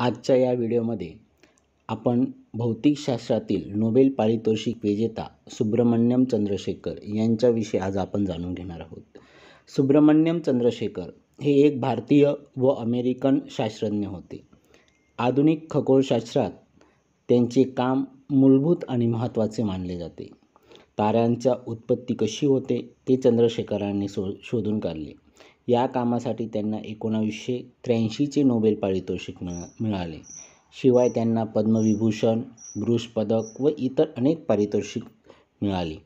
आजच्या या व्हिडिओमध्ये आपण भौतिकशास्त्रातील नोबेल पारितोषिक विजेता सुब्रमण्यम चंद्रशेखर यांच्याविषयी आज आपण जाणून घेणार आहोत सुब्रमण्यम चंद्रशेखर हे एक भारतीय व अमेरिकन शास्त्रज्ञ होते आधुनिक खगोलशास्त्रात त्यांचे काम मूलभूत आणि महत्त्वाचे मानले जाते ताऱ्यांच्या उत्पत्ती कशी होते ते चंद्रशेखरांनी शो शोधून काढले या कामासाठी त्यांना एकोणावीसशे त्र्याऐंशीचे नोबेल पारितोषिक मिळ मिळाले शिवाय त्यांना पद्मविभूषण ब्रुश पदक व इतर अनेक पारितोषिक मिळाली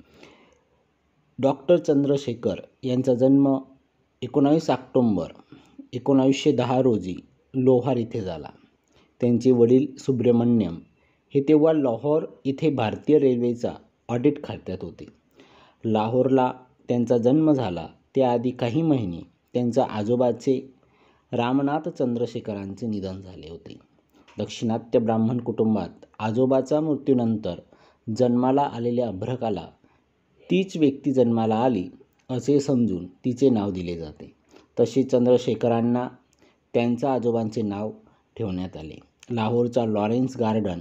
डॉक्टर चंद्रशेखर यांचा जन्म एकोणावीस ऑक्टोंबर एकोणावीसशे दहा रोजी लोहार इथे झाला त्यांचे वडील सुब्रमण्यम हे तेव्हा लाहोर इथे भारतीय रेल्वेचा ऑडिट खात्यात होते लाहोरला त्यांचा जन्म झाला त्याआधी काही महिने त्यांचा आजोबाचे रामनाथ चंद्रशेखरांचे निधन झाले होते दक्षिणात्य ब्राह्मण कुटुंबात आजोबाचा मृत्यूनंतर जन्माला आलेल्या अभ्रकाला तीच व्यक्ती जन्माला आली असे समजून तिचे नाव दिले जाते तसे चंद्रशेखरांना त्यांच्या आजोबांचे नाव ठेवण्यात आले लाहोरचा लॉरेन्स गार्डन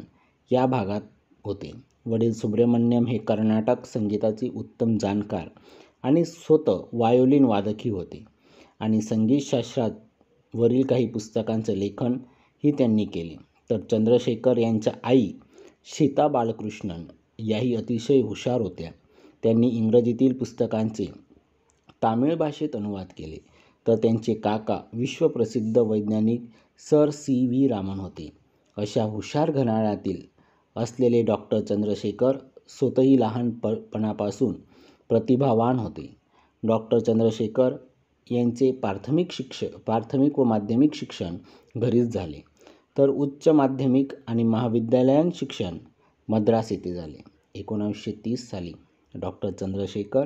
या भागात होते वडील सुब्रमण्यम हे कर्नाटक संगीताचे उत्तम जाणकार आणि स्वतः वायोलिन वादकही होते आणि संगीतशास्त्रात वरील काही लेखन लेखनही त्यांनी केले तर चंद्रशेखर यांच्या आई शीता बालकृष्णन याही अतिशय हुशार होत्या त्यांनी इंग्रजीतील पुस्तकांचे तामिळ भाषेत अनुवाद केले तर त्यांचे काका विश्वप्रसिद्ध वैज्ञानिक सर सी व्ही रामन होते अशा हुशार घराण्यातील असलेले डॉक्टर चंद्रशेखर स्वतःही लहानपणापासून प्रतिभावान होते डॉक्टर चंद्रशेखर यांचे प्राथमिक शिक्ष प्राथमिक व माध्यमिक शिक्षण घरीच झाले तर उच्च माध्यमिक आणि महाविद्यालयीन शिक्षण मद्रास येथे झाले एकोणावीसशे तीस साली doctor Chandrashekhar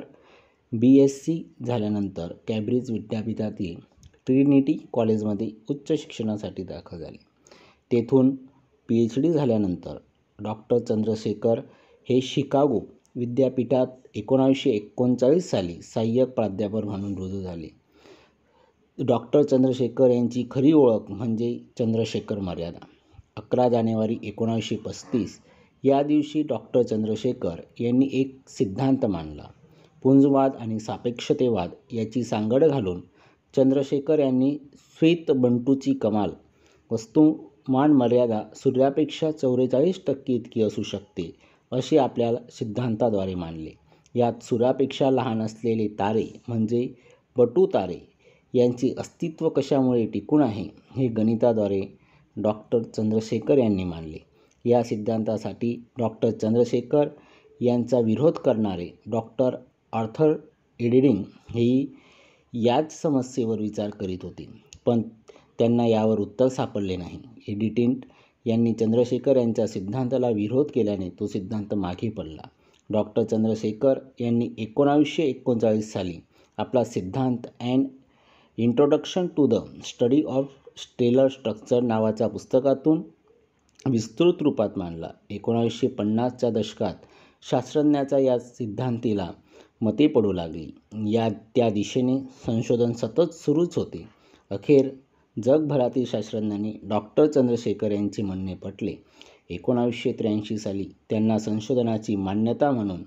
B S C झाल्यानंतर कॅम्ब्रिज विद्यापीठातील ट्रिनिटी कॉलेजमध्ये उच्च शिक्षणासाठी दाखल झाले तेथून पी एच डी झाल्यानंतर डॉक्टर चंद्रशेखर हे शिकागो विद्यापीठात एकोणावीसशे एकोणचाळीस साली सहाय्यक प्राध्यापक म्हणून रुजू झाले डॉक्टर चंद्रशेखर यांची खरी ओळख म्हणजे चंद्रशेखर मर्यादा अकरा जानेवारी एकोणावीसशे पस्तीस या दिवशी डॉक्टर चंद्रशेखर यांनी एक सिद्धांत मांडला पुंजवाद आणि सापेक्षतेवाद याची सांगड घालून चंद्रशेखर यांनी श्वेत बंटूची कमाल वस्तुमान मर्यादा सूर्यापेक्षा चौवेचाळीस टक्के इतकी असू शकते असे आपल्याला सिद्धांताद्वारे मानले यात सूर्यापेक्षा लहान असलेले तारे म्हणजे बटू तारे यांचे अस्तित्व कशामुळे टिकून आहे हे गणिताद्वारे डॉक्टर चंद्रशेखर यांनी मानले या सिद्धांतासाठी डॉक्टर चंद्रशेखर यांचा विरोध करणारे डॉक्टर आर्थर एडिडिंग हेही याच समस्येवर विचार करीत होते पण त्यांना यावर उत्तर सापडले नाही एडिटिंग यांनी चंद्रशेखर यांच्या सिद्धांताला विरोध केल्याने तो सिद्धांत मागे पडला डॉक्टर चंद्रशेखर यांनी एकोणावीसशे एकोणचाळीस साली आपला सिद्धांत and introduction to the study of stellar structure नावाच्या पुस्तकातून विस्तृत रूपात मांडला एकोणावीसशे पन्नासच्या दशकात शास्त्रज्ञाचा या सिद्धांतीला मते पडू लागली या त्या दिशेने संशोधन सतत सुरूच होते अखेर जगभरातील शास्त्रज्ञांनी डॉक्टर चंद्रशेखर यांचे म्हणणे पटले एकोणावीसशे त्र्याऐंशी साली त्यांना संशोधनाची मान्यता म्हणून